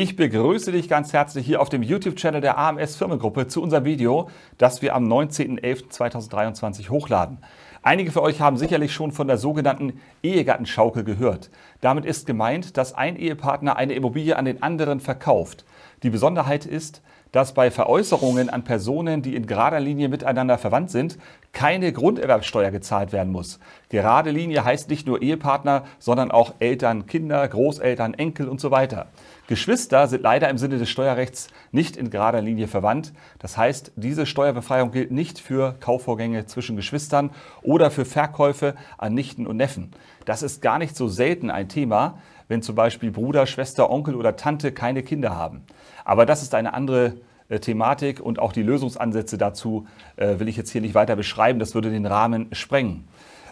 Ich begrüße dich ganz herzlich hier auf dem YouTube-Channel der AMS Firmengruppe zu unserem Video, das wir am 19.11.2023 hochladen. Einige von euch haben sicherlich schon von der sogenannten Ehegattenschaukel gehört. Damit ist gemeint, dass ein Ehepartner eine Immobilie an den anderen verkauft. Die Besonderheit ist, dass bei Veräußerungen an Personen, die in gerader Linie miteinander verwandt sind, keine Grunderwerbsteuer gezahlt werden muss. Gerade Linie heißt nicht nur Ehepartner, sondern auch Eltern, Kinder, Großeltern, Enkel und so weiter. Geschwister sind leider im Sinne des Steuerrechts nicht in gerader Linie verwandt. Das heißt, diese Steuerbefreiung gilt nicht für Kaufvorgänge zwischen Geschwistern oder für Verkäufe an Nichten und Neffen. Das ist gar nicht so selten ein Thema, wenn zum Beispiel Bruder, Schwester, Onkel oder Tante keine Kinder haben. Aber das ist eine andere äh, Thematik und auch die Lösungsansätze dazu äh, will ich jetzt hier nicht weiter beschreiben, das würde den Rahmen sprengen.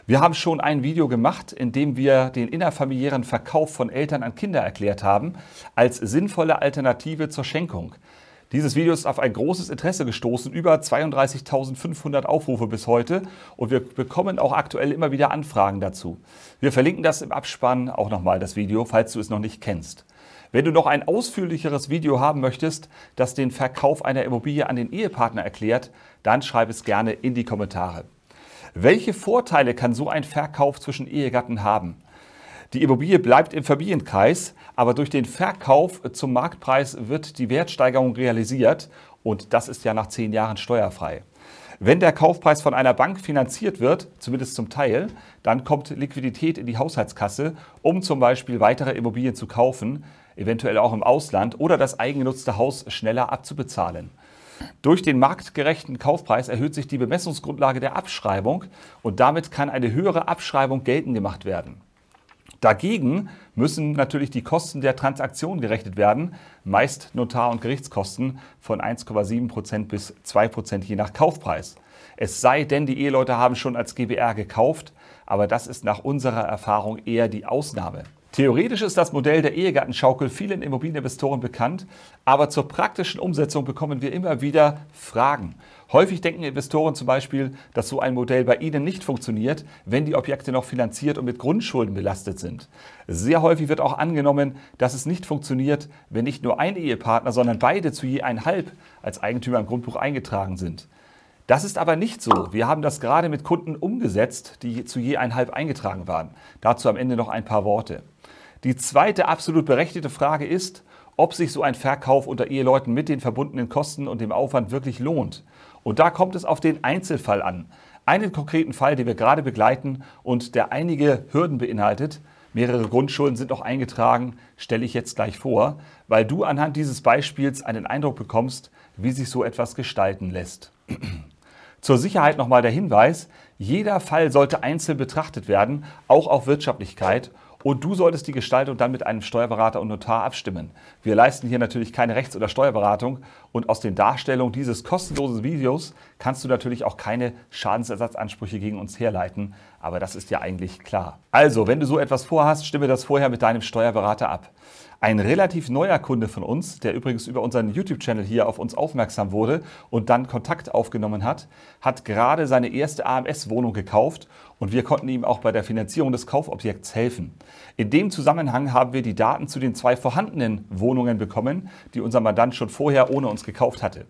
Wir haben schon ein Video gemacht, in dem wir den innerfamiliären Verkauf von Eltern an Kinder erklärt haben, als sinnvolle Alternative zur Schenkung. Dieses Video ist auf ein großes Interesse gestoßen, über 32.500 Aufrufe bis heute und wir bekommen auch aktuell immer wieder Anfragen dazu. Wir verlinken das im Abspann auch nochmal, das Video, falls du es noch nicht kennst. Wenn du noch ein ausführlicheres Video haben möchtest, das den Verkauf einer Immobilie an den Ehepartner erklärt, dann schreib es gerne in die Kommentare. Welche Vorteile kann so ein Verkauf zwischen Ehegatten haben? Die Immobilie bleibt im Familienkreis, aber durch den Verkauf zum Marktpreis wird die Wertsteigerung realisiert und das ist ja nach zehn Jahren steuerfrei. Wenn der Kaufpreis von einer Bank finanziert wird, zumindest zum Teil, dann kommt Liquidität in die Haushaltskasse, um zum Beispiel weitere Immobilien zu kaufen eventuell auch im Ausland, oder das eigengenutzte Haus schneller abzubezahlen. Durch den marktgerechten Kaufpreis erhöht sich die Bemessungsgrundlage der Abschreibung und damit kann eine höhere Abschreibung geltend gemacht werden. Dagegen müssen natürlich die Kosten der Transaktion gerechnet werden, meist Notar- und Gerichtskosten von 1,7% bis 2% je nach Kaufpreis. Es sei denn, die Eheleute haben schon als GBR gekauft, aber das ist nach unserer Erfahrung eher die Ausnahme. Theoretisch ist das Modell der Ehegattenschaukel vielen Immobilieninvestoren bekannt, aber zur praktischen Umsetzung bekommen wir immer wieder Fragen. Häufig denken Investoren zum Beispiel, dass so ein Modell bei ihnen nicht funktioniert, wenn die Objekte noch finanziert und mit Grundschulden belastet sind. Sehr häufig wird auch angenommen, dass es nicht funktioniert, wenn nicht nur ein Ehepartner, sondern beide zu je einhalb als Eigentümer im Grundbuch eingetragen sind. Das ist aber nicht so. Wir haben das gerade mit Kunden umgesetzt, die zu je einhalb eingetragen waren. Dazu am Ende noch ein paar Worte. Die zweite absolut berechtigte Frage ist, ob sich so ein Verkauf unter Eheleuten mit den verbundenen Kosten und dem Aufwand wirklich lohnt. Und da kommt es auf den Einzelfall an. Einen konkreten Fall, den wir gerade begleiten und der einige Hürden beinhaltet, mehrere Grundschulden sind auch eingetragen, stelle ich jetzt gleich vor, weil du anhand dieses Beispiels einen Eindruck bekommst, wie sich so etwas gestalten lässt. Zur Sicherheit nochmal der Hinweis, jeder Fall sollte einzeln betrachtet werden, auch auf Wirtschaftlichkeit und du solltest die Gestaltung dann mit einem Steuerberater und Notar abstimmen. Wir leisten hier natürlich keine Rechts- oder Steuerberatung und aus den Darstellungen dieses kostenlosen Videos kannst du natürlich auch keine Schadensersatzansprüche gegen uns herleiten. Aber das ist ja eigentlich klar. Also, wenn du so etwas vorhast, stimme das vorher mit deinem Steuerberater ab. Ein relativ neuer Kunde von uns, der übrigens über unseren YouTube-Channel hier auf uns aufmerksam wurde und dann Kontakt aufgenommen hat, hat gerade seine erste AMS-Wohnung gekauft und wir konnten ihm auch bei der Finanzierung des Kaufobjekts helfen. In dem Zusammenhang haben wir die Daten zu den zwei vorhandenen Wohnungen bekommen, die unser Mandant schon vorher ohne uns gekauft hatte.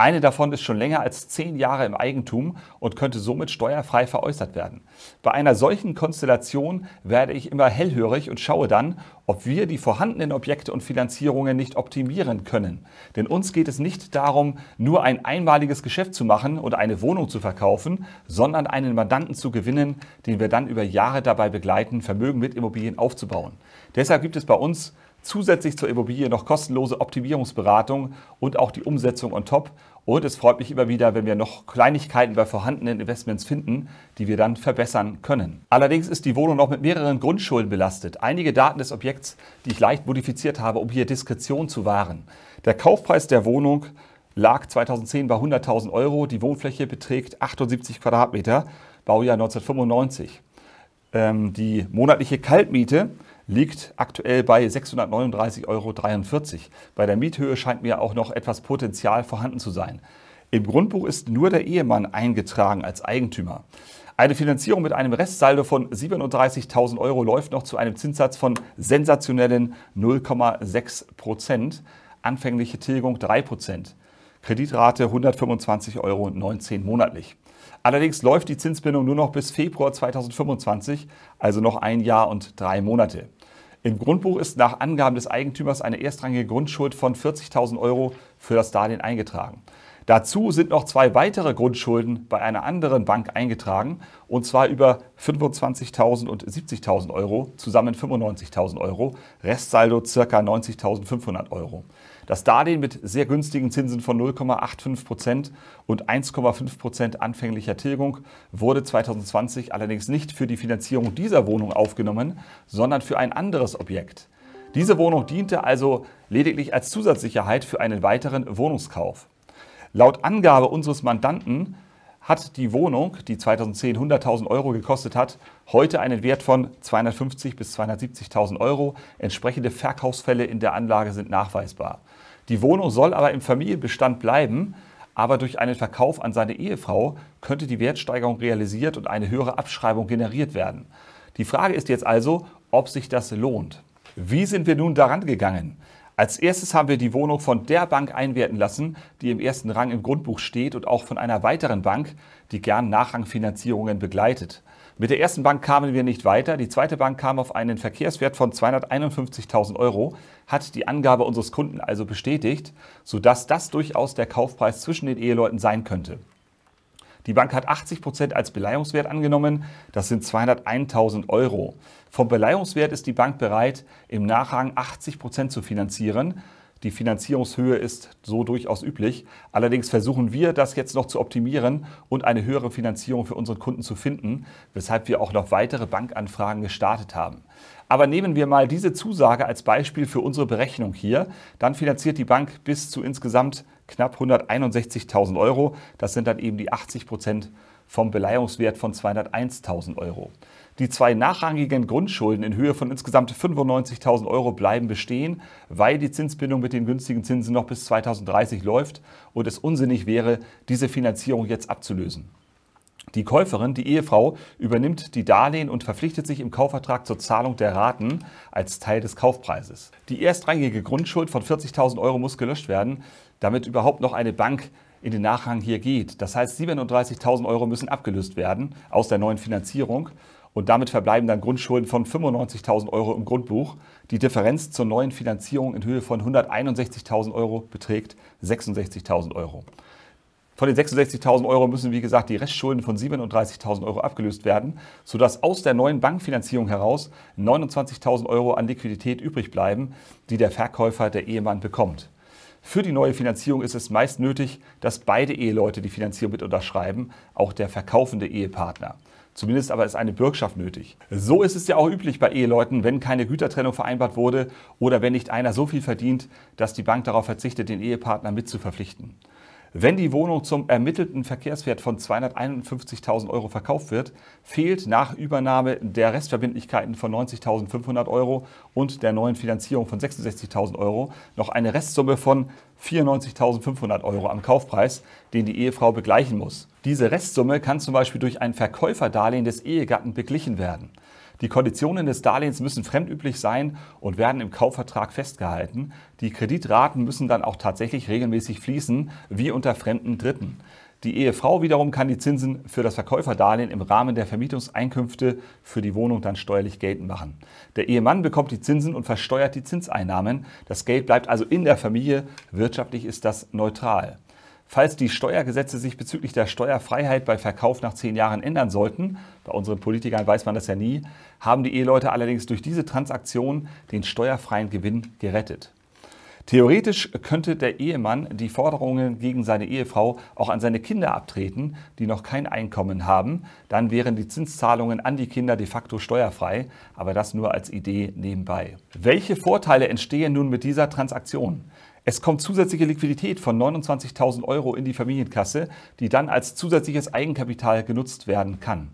Eine davon ist schon länger als zehn Jahre im Eigentum und könnte somit steuerfrei veräußert werden. Bei einer solchen Konstellation werde ich immer hellhörig und schaue dann, ob wir die vorhandenen Objekte und Finanzierungen nicht optimieren können. Denn uns geht es nicht darum, nur ein einmaliges Geschäft zu machen und eine Wohnung zu verkaufen, sondern einen Mandanten zu gewinnen, den wir dann über Jahre dabei begleiten, Vermögen mit Immobilien aufzubauen. Deshalb gibt es bei uns zusätzlich zur Immobilie noch kostenlose Optimierungsberatung und auch die Umsetzung on top. Und es freut mich immer wieder, wenn wir noch Kleinigkeiten bei vorhandenen Investments finden, die wir dann verbessern können. Allerdings ist die Wohnung noch mit mehreren Grundschulden belastet. Einige Daten des Objekts, die ich leicht modifiziert habe, um hier Diskretion zu wahren. Der Kaufpreis der Wohnung lag 2010 bei 100.000 Euro. Die Wohnfläche beträgt 78 Quadratmeter, Baujahr 1995. Ähm, die monatliche Kaltmiete liegt aktuell bei 639,43 Euro. Bei der Miethöhe scheint mir auch noch etwas Potenzial vorhanden zu sein. Im Grundbuch ist nur der Ehemann eingetragen als Eigentümer. Eine Finanzierung mit einem Restsaldo von 37.000 Euro läuft noch zu einem Zinssatz von sensationellen 0,6 Prozent, anfängliche Tilgung 3 Prozent. Kreditrate 125,19 Euro monatlich. Allerdings läuft die Zinsbindung nur noch bis Februar 2025, also noch ein Jahr und drei Monate. Im Grundbuch ist nach Angaben des Eigentümers eine erstrangige Grundschuld von 40.000 Euro für das Darlehen eingetragen. Dazu sind noch zwei weitere Grundschulden bei einer anderen Bank eingetragen, und zwar über 25.000 und 70.000 Euro, zusammen 95.000 Euro, Restsaldo ca. 90.500 Euro. Das Darlehen mit sehr günstigen Zinsen von 0,85 Prozent und 1,5 Prozent anfänglicher Tilgung wurde 2020 allerdings nicht für die Finanzierung dieser Wohnung aufgenommen, sondern für ein anderes Objekt. Diese Wohnung diente also lediglich als Zusatzsicherheit für einen weiteren Wohnungskauf. Laut Angabe unseres Mandanten hat die Wohnung, die 2010 100.000 Euro gekostet hat, heute einen Wert von 250.000 bis 270.000 Euro. Entsprechende Verkaufsfälle in der Anlage sind nachweisbar. Die Wohnung soll aber im Familienbestand bleiben, aber durch einen Verkauf an seine Ehefrau könnte die Wertsteigerung realisiert und eine höhere Abschreibung generiert werden. Die Frage ist jetzt also, ob sich das lohnt. Wie sind wir nun daran gegangen? Als erstes haben wir die Wohnung von der Bank einwerten lassen, die im ersten Rang im Grundbuch steht und auch von einer weiteren Bank, die gern Nachrangfinanzierungen begleitet. Mit der ersten Bank kamen wir nicht weiter. Die zweite Bank kam auf einen Verkehrswert von 251.000 Euro, hat die Angabe unseres Kunden also bestätigt, sodass das durchaus der Kaufpreis zwischen den Eheleuten sein könnte. Die Bank hat 80 Prozent als Beleihungswert angenommen. Das sind 201.000 Euro. Vom Beleihungswert ist die Bank bereit, im Nachhang 80 Prozent zu finanzieren. Die Finanzierungshöhe ist so durchaus üblich. Allerdings versuchen wir, das jetzt noch zu optimieren und eine höhere Finanzierung für unseren Kunden zu finden, weshalb wir auch noch weitere Bankanfragen gestartet haben. Aber nehmen wir mal diese Zusage als Beispiel für unsere Berechnung hier. Dann finanziert die Bank bis zu insgesamt knapp 161.000 Euro. Das sind dann eben die 80 Prozent vom Beleihungswert von 201.000 Euro. Die zwei nachrangigen Grundschulden in Höhe von insgesamt 95.000 Euro bleiben bestehen, weil die Zinsbindung mit den günstigen Zinsen noch bis 2030 läuft und es unsinnig wäre, diese Finanzierung jetzt abzulösen. Die Käuferin, die Ehefrau, übernimmt die Darlehen und verpflichtet sich im Kaufvertrag zur Zahlung der Raten als Teil des Kaufpreises. Die erstrangige Grundschuld von 40.000 Euro muss gelöscht werden damit überhaupt noch eine Bank in den Nachrang hier geht. Das heißt, 37.000 Euro müssen abgelöst werden aus der neuen Finanzierung. Und damit verbleiben dann Grundschulden von 95.000 Euro im Grundbuch. Die Differenz zur neuen Finanzierung in Höhe von 161.000 Euro beträgt 66.000 Euro. Von den 66.000 Euro müssen, wie gesagt, die Restschulden von 37.000 Euro abgelöst werden, sodass aus der neuen Bankfinanzierung heraus 29.000 Euro an Liquidität übrig bleiben, die der Verkäufer, der Ehemann, bekommt. Für die neue Finanzierung ist es meist nötig, dass beide Eheleute die Finanzierung mit unterschreiben, auch der verkaufende Ehepartner. Zumindest aber ist eine Bürgschaft nötig. So ist es ja auch üblich bei Eheleuten, wenn keine Gütertrennung vereinbart wurde oder wenn nicht einer so viel verdient, dass die Bank darauf verzichtet, den Ehepartner mitzuverpflichten. Wenn die Wohnung zum ermittelten Verkehrswert von 251.000 Euro verkauft wird, fehlt nach Übernahme der Restverbindlichkeiten von 90.500 Euro und der neuen Finanzierung von 66.000 Euro noch eine Restsumme von 94.500 Euro am Kaufpreis, den die Ehefrau begleichen muss. Diese Restsumme kann zum Beispiel durch ein Verkäuferdarlehen des Ehegatten beglichen werden. Die Konditionen des Darlehens müssen fremdüblich sein und werden im Kaufvertrag festgehalten. Die Kreditraten müssen dann auch tatsächlich regelmäßig fließen, wie unter fremden Dritten. Die Ehefrau wiederum kann die Zinsen für das Verkäuferdarlehen im Rahmen der Vermietungseinkünfte für die Wohnung dann steuerlich geltend machen. Der Ehemann bekommt die Zinsen und versteuert die Zinseinnahmen. Das Geld bleibt also in der Familie. Wirtschaftlich ist das neutral. Falls die Steuergesetze sich bezüglich der Steuerfreiheit bei Verkauf nach zehn Jahren ändern sollten, bei unseren Politikern weiß man das ja nie, haben die Eheleute allerdings durch diese Transaktion den steuerfreien Gewinn gerettet. Theoretisch könnte der Ehemann die Forderungen gegen seine Ehefrau auch an seine Kinder abtreten, die noch kein Einkommen haben. Dann wären die Zinszahlungen an die Kinder de facto steuerfrei, aber das nur als Idee nebenbei. Welche Vorteile entstehen nun mit dieser Transaktion? Es kommt zusätzliche Liquidität von 29.000 Euro in die Familienkasse, die dann als zusätzliches Eigenkapital genutzt werden kann.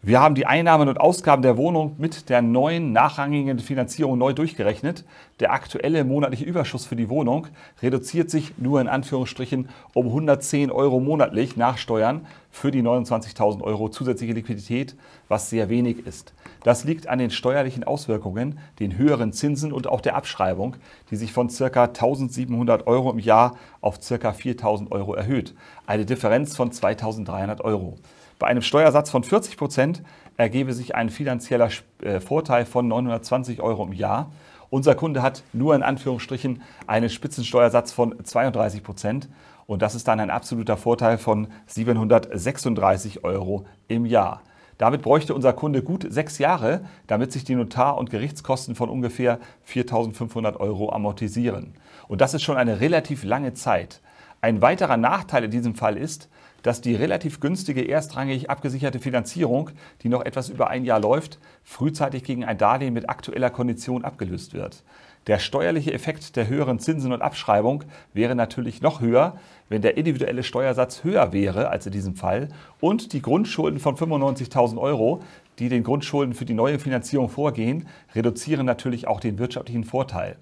Wir haben die Einnahmen und Ausgaben der Wohnung mit der neuen nachrangigen Finanzierung neu durchgerechnet. Der aktuelle monatliche Überschuss für die Wohnung reduziert sich nur in Anführungsstrichen um 110 Euro monatlich nach Steuern für die 29.000 Euro zusätzliche Liquidität, was sehr wenig ist. Das liegt an den steuerlichen Auswirkungen, den höheren Zinsen und auch der Abschreibung, die sich von ca. 1.700 Euro im Jahr auf ca. 4.000 Euro erhöht. Eine Differenz von 2.300 Euro. Bei einem Steuersatz von 40 Prozent ergebe sich ein finanzieller äh, Vorteil von 920 Euro im Jahr. Unser Kunde hat nur in Anführungsstrichen einen Spitzensteuersatz von 32 Prozent und das ist dann ein absoluter Vorteil von 736 Euro im Jahr. Damit bräuchte unser Kunde gut sechs Jahre, damit sich die Notar- und Gerichtskosten von ungefähr 4.500 Euro amortisieren. Und das ist schon eine relativ lange Zeit. Ein weiterer Nachteil in diesem Fall ist, dass die relativ günstige erstrangig abgesicherte Finanzierung, die noch etwas über ein Jahr läuft, frühzeitig gegen ein Darlehen mit aktueller Kondition abgelöst wird. Der steuerliche Effekt der höheren Zinsen und Abschreibung wäre natürlich noch höher, wenn der individuelle Steuersatz höher wäre als in diesem Fall und die Grundschulden von 95.000 Euro, die den Grundschulden für die neue Finanzierung vorgehen, reduzieren natürlich auch den wirtschaftlichen Vorteil.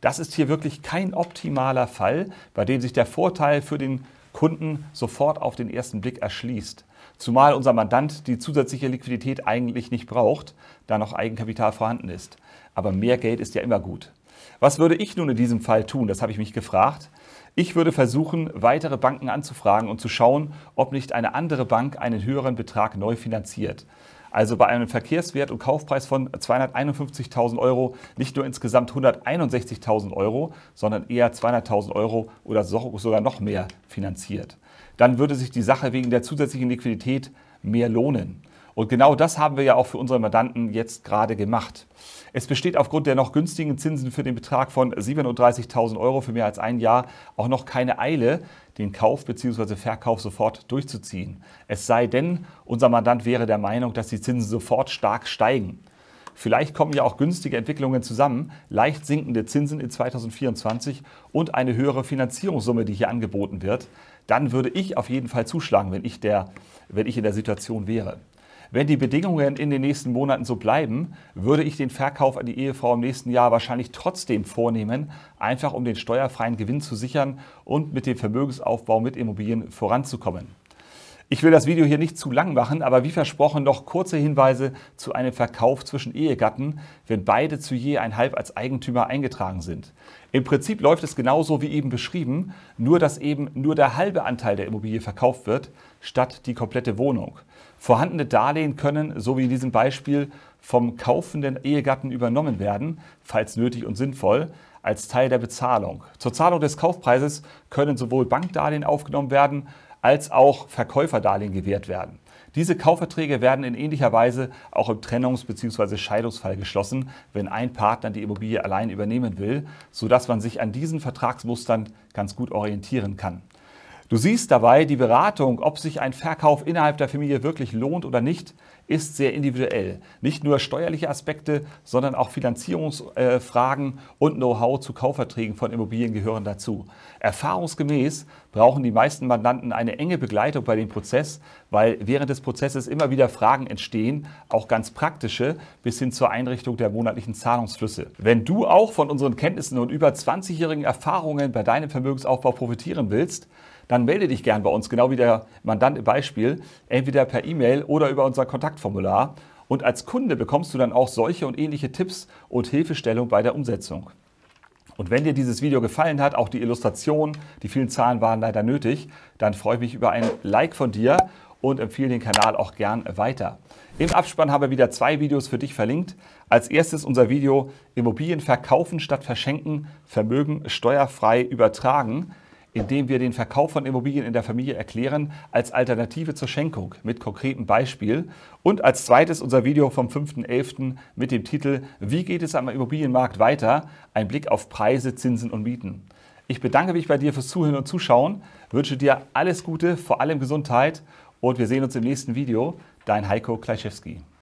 Das ist hier wirklich kein optimaler Fall, bei dem sich der Vorteil für den Kunden sofort auf den ersten Blick erschließt. Zumal unser Mandant die zusätzliche Liquidität eigentlich nicht braucht, da noch Eigenkapital vorhanden ist. Aber mehr Geld ist ja immer gut. Was würde ich nun in diesem Fall tun? Das habe ich mich gefragt. Ich würde versuchen, weitere Banken anzufragen und zu schauen, ob nicht eine andere Bank einen höheren Betrag neu finanziert also bei einem Verkehrswert und Kaufpreis von 251.000 Euro nicht nur insgesamt 161.000 Euro, sondern eher 200.000 Euro oder sogar noch mehr finanziert. Dann würde sich die Sache wegen der zusätzlichen Liquidität mehr lohnen. Und genau das haben wir ja auch für unsere Mandanten jetzt gerade gemacht. Es besteht aufgrund der noch günstigen Zinsen für den Betrag von 37.000 Euro für mehr als ein Jahr auch noch keine Eile, den Kauf bzw. Verkauf sofort durchzuziehen. Es sei denn, unser Mandant wäre der Meinung, dass die Zinsen sofort stark steigen. Vielleicht kommen ja auch günstige Entwicklungen zusammen, leicht sinkende Zinsen in 2024 und eine höhere Finanzierungssumme, die hier angeboten wird. Dann würde ich auf jeden Fall zuschlagen, wenn ich, der, wenn ich in der Situation wäre. Wenn die Bedingungen in den nächsten Monaten so bleiben, würde ich den Verkauf an die Ehefrau im nächsten Jahr wahrscheinlich trotzdem vornehmen, einfach um den steuerfreien Gewinn zu sichern und mit dem Vermögensaufbau mit Immobilien voranzukommen. Ich will das Video hier nicht zu lang machen, aber wie versprochen noch kurze Hinweise zu einem Verkauf zwischen Ehegatten, wenn beide zu je ein Halb als Eigentümer eingetragen sind. Im Prinzip läuft es genauso wie eben beschrieben, nur dass eben nur der halbe Anteil der Immobilie verkauft wird, statt die komplette Wohnung. Vorhandene Darlehen können, so wie in diesem Beispiel, vom kaufenden Ehegatten übernommen werden, falls nötig und sinnvoll, als Teil der Bezahlung. Zur Zahlung des Kaufpreises können sowohl Bankdarlehen aufgenommen werden, als auch Verkäuferdarlehen gewährt werden. Diese Kaufverträge werden in ähnlicher Weise auch im Trennungs- bzw. Scheidungsfall geschlossen, wenn ein Partner die Immobilie allein übernehmen will, sodass man sich an diesen Vertragsmustern ganz gut orientieren kann. Du siehst dabei, die Beratung, ob sich ein Verkauf innerhalb der Familie wirklich lohnt oder nicht, ist sehr individuell. Nicht nur steuerliche Aspekte, sondern auch Finanzierungsfragen äh, und Know-how zu Kaufverträgen von Immobilien gehören dazu. Erfahrungsgemäß brauchen die meisten Mandanten eine enge Begleitung bei dem Prozess, weil während des Prozesses immer wieder Fragen entstehen, auch ganz praktische, bis hin zur Einrichtung der monatlichen Zahlungsflüsse. Wenn du auch von unseren Kenntnissen und über 20-jährigen Erfahrungen bei deinem Vermögensaufbau profitieren willst, dann melde dich gern bei uns, genau wie der Mandant im Beispiel, entweder per E-Mail oder über unser Kontaktformular. Und als Kunde bekommst du dann auch solche und ähnliche Tipps und Hilfestellung bei der Umsetzung. Und wenn dir dieses Video gefallen hat, auch die Illustration, die vielen Zahlen waren leider nötig, dann freue ich mich über ein Like von dir und empfehle den Kanal auch gern weiter. Im Abspann haben wir wieder zwei Videos für dich verlinkt. Als erstes unser Video Immobilien verkaufen statt verschenken, Vermögen steuerfrei übertragen indem wir den Verkauf von Immobilien in der Familie erklären als Alternative zur Schenkung mit konkretem Beispiel. Und als zweites unser Video vom 5.11. mit dem Titel Wie geht es am Immobilienmarkt weiter? Ein Blick auf Preise, Zinsen und Mieten. Ich bedanke mich bei dir fürs Zuhören und Zuschauen, wünsche dir alles Gute, vor allem Gesundheit und wir sehen uns im nächsten Video. Dein Heiko Kleischewski.